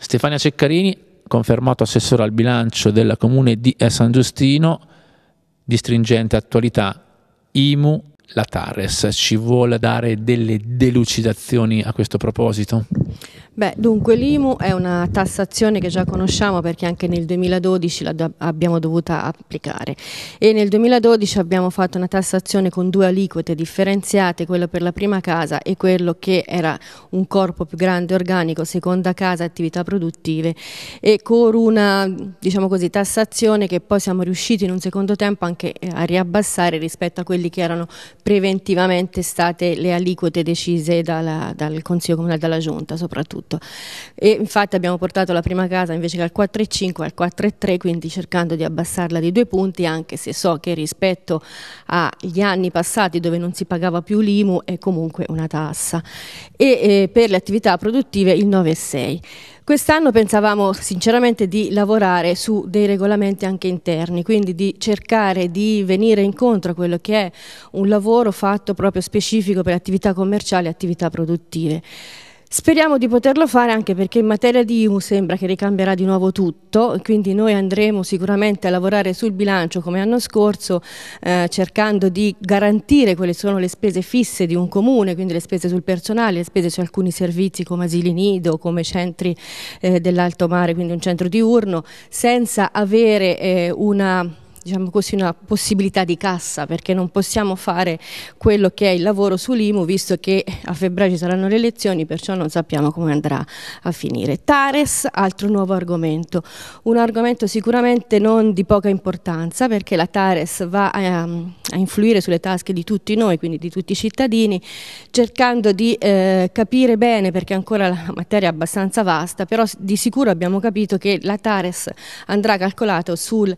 Stefania Ceccarini, confermato assessore al bilancio della comune di San Giustino, di stringente attualità, IMU, la Tares. Ci vuole dare delle delucidazioni a questo proposito? Beh, dunque l'IMU è una tassazione che già conosciamo perché anche nel 2012 l'abbiamo dovuta applicare e nel 2012 abbiamo fatto una tassazione con due aliquote differenziate, quella per la prima casa e quello che era un corpo più grande organico, seconda casa, attività produttive e con una diciamo così, tassazione che poi siamo riusciti in un secondo tempo anche eh, a riabbassare rispetto a quelli che erano preventivamente state le aliquote decise dalla, dal Consiglio Comunale dalla Giunta soprattutto tutto. E infatti abbiamo portato la prima casa invece che al 4,5 al 4,3, quindi cercando di abbassarla di due punti, anche se so che rispetto agli anni passati dove non si pagava più l'IMU è comunque una tassa. E eh, per le attività produttive il 9,6. Quest'anno pensavamo sinceramente di lavorare su dei regolamenti anche interni, quindi di cercare di venire incontro a quello che è un lavoro fatto proprio specifico per attività commerciali e attività produttive. Speriamo di poterlo fare anche perché in materia di IMU sembra che ricambierà di nuovo tutto, quindi noi andremo sicuramente a lavorare sul bilancio come l'anno scorso eh, cercando di garantire quelle sono le spese fisse di un comune, quindi le spese sul personale, le spese su alcuni servizi come asili nido, come centri eh, dell'alto mare, quindi un centro diurno, senza avere eh, una diciamo così, una possibilità di cassa perché non possiamo fare quello che è il lavoro sull'IMU visto che a febbraio ci saranno le elezioni perciò non sappiamo come andrà a finire. Tares, altro nuovo argomento, un argomento sicuramente non di poca importanza perché la Tares va a, ehm, a influire sulle tasche di tutti noi, quindi di tutti i cittadini, cercando di eh, capire bene perché ancora la materia è abbastanza vasta, però di sicuro abbiamo capito che la Tares andrà calcolata sul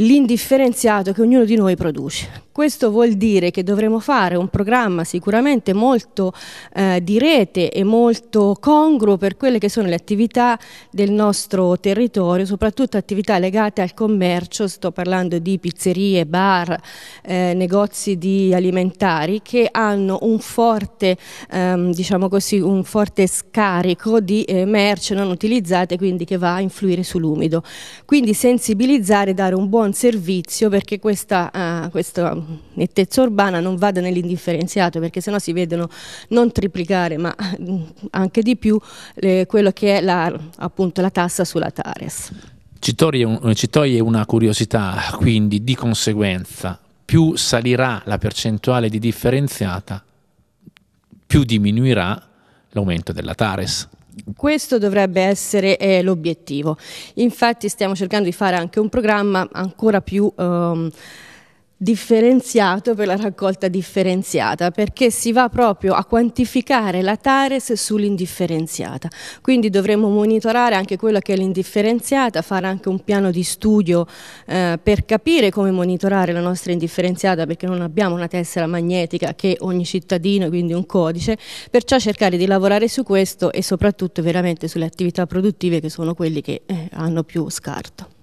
l'indifferenziato che ognuno di noi produce. Questo vuol dire che dovremo fare un programma sicuramente molto eh, di rete e molto congruo per quelle che sono le attività del nostro territorio, soprattutto attività legate al commercio, sto parlando di pizzerie, bar, eh, negozi di alimentari che hanno un forte, ehm, diciamo così, un forte scarico di eh, merce non utilizzate quindi che va a influire sull'umido. Quindi sensibilizzare, e dare un buon servizio perché questa eh, questa, nettezza urbana non vada nell'indifferenziato perché sennò si vedono non triplicare ma mm, anche di più eh, quello che è la, appunto, la tassa sulla Tares. Ci toglie, ci toglie una curiosità, quindi di conseguenza più salirà la percentuale di differenziata, più diminuirà l'aumento della Tares. Questo dovrebbe essere eh, l'obiettivo. Infatti stiamo cercando di fare anche un programma ancora più... Ehm, differenziato per la raccolta differenziata perché si va proprio a quantificare la Tares sull'indifferenziata quindi dovremo monitorare anche quello che è l'indifferenziata fare anche un piano di studio eh, per capire come monitorare la nostra indifferenziata perché non abbiamo una tessera magnetica che ogni cittadino quindi un codice perciò cercare di lavorare su questo e soprattutto veramente sulle attività produttive che sono quelli che eh, hanno più scarto